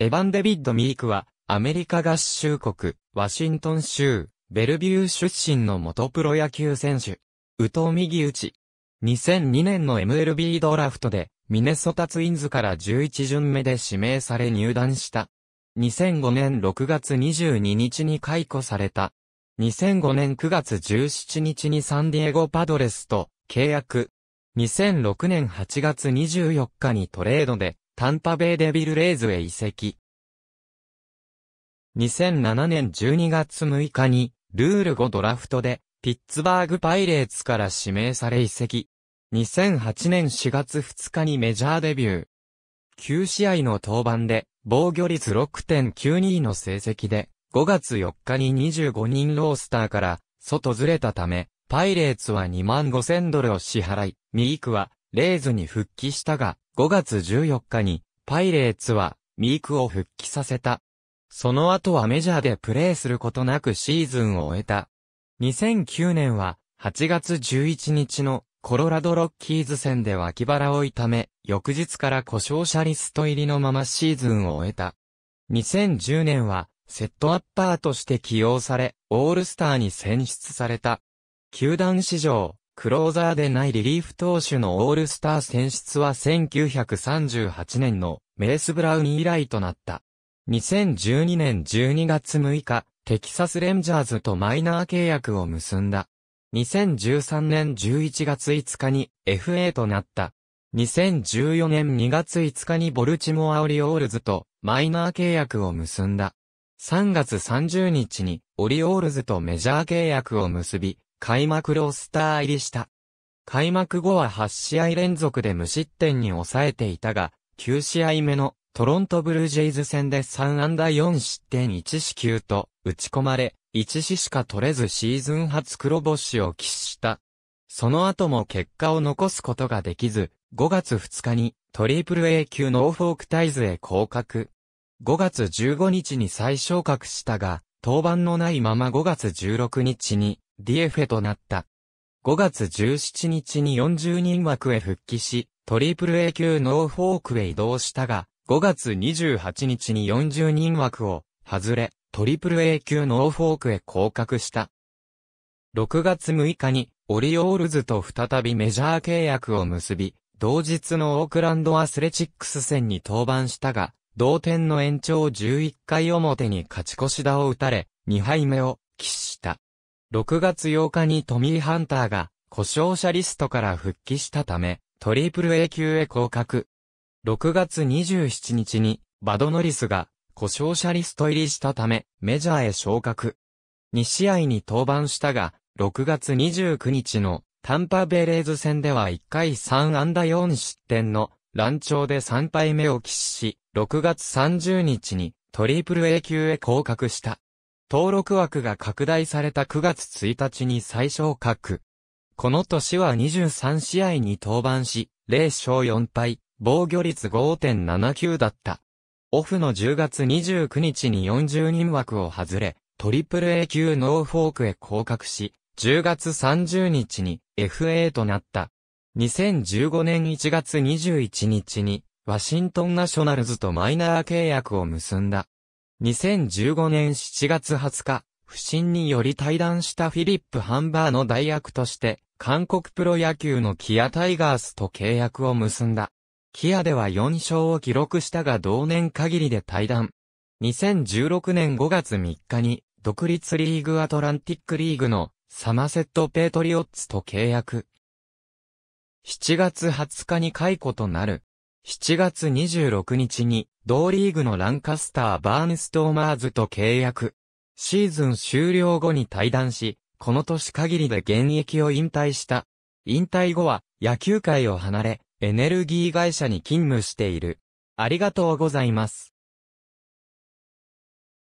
エヴァン・デビッド・ミークは、アメリカ合衆国、ワシントン州、ベルビュー出身の元プロ野球選手。宇藤右打ち。2002年の MLB ドラフトで、ミネソタツインズから11巡目で指名され入団した。2005年6月22日に解雇された。2005年9月17日にサンディエゴパドレスと契約。2006年8月24日にトレードでタンパベイデビルレーズへ移籍。2007年12月6日に、ルール5ドラフトで、ピッツバーグパイレーツから指名され移籍。2008年4月2日にメジャーデビュー。9試合の登板で、防御率6.92の成績で、5月4日に25人ロースターから外ずれたため、パイレーツは2万5000ドルを支払い、ミークはレーズに復帰したが、5月14日に、パイレーツは、ミークを復帰させた。その後はメジャーでプレーすることなくシーズンを終えた。2009年は、8月11日のコロラドロッキーズ戦で脇腹を痛め、翌日から故障者リスト入りのままシーズンを終えた。2010年は、セットアッパーとして起用され、オールスターに選出された。球団史上、クローザーでないリリーフ投手のオールスター選出は1938年のメース・ブラウン以来となった。2012年12月6日、テキサスレンジャーズとマイナー契約を結んだ。2013年11月5日に FA となった。2014年2月5日にボルチモアオリオールズとマイナー契約を結んだ。3月30日にオリオールズとメジャー契約を結び、開幕ロースター入りした。開幕後は8試合連続で無失点に抑えていたが、9試合目のトロントブルージェイズ戦で3安打4失点1四球と打ち込まれ、1死しか取れずシーズン初黒星を喫した。その後も結果を残すことができず、5月2日にトリプル A 級ノーフォークタイズへ降格。5月15日に再昇格したが、登板のないまま5月16日にディエフェとなった。5月17日に40人枠へ復帰し、トリプル A 級ノーフォークへ移動したが、5月28日に40人枠を外れ、トリプル A 級ノーフォークへ降格した。6月6日にオリオールズと再びメジャー契約を結び、同日のオークランドアスレチックス戦に登板したが、同点の延長11回表に勝ち越し打を打たれ、2敗目を喫した。6月8日にトミー・ハンターが故障者リストから復帰したため、トリプル A 級へ降格。6月27日にバドノリスが故障者リスト入りしたため、メジャーへ昇格。2試合に登板したが、6月29日のタンパベレーズ戦では1回3安打4失点の乱調で3敗目を喫し、6月30日にトリプル A 級へ降格した。登録枠が拡大された9月1日に最小格。この年は23試合に登板し、0勝4敗、防御率5.79だった。オフの10月29日に40人枠を外れ、トリプル A 級ノーフォークへ降格し、10月30日に FA となった。2015年1月21日に、ワシントンナショナルズとマイナー契約を結んだ。2015年7月20日、不審により退団したフィリップ・ハンバーの代役として、韓国プロ野球のキアタイガースと契約を結んだ。キアでは4勝を記録したが同年限りで退団。2016年5月3日に、独立リーグアトランティックリーグのサマセット・ペートリオッツと契約。7月20日に解雇となる。7月26日に、同リーグのランカスター・バーンストーマーズと契約。シーズン終了後に退団し、この年限りで現役を引退した。引退後は、野球界を離れ、エネルギー会社に勤務している。ありがとうございます。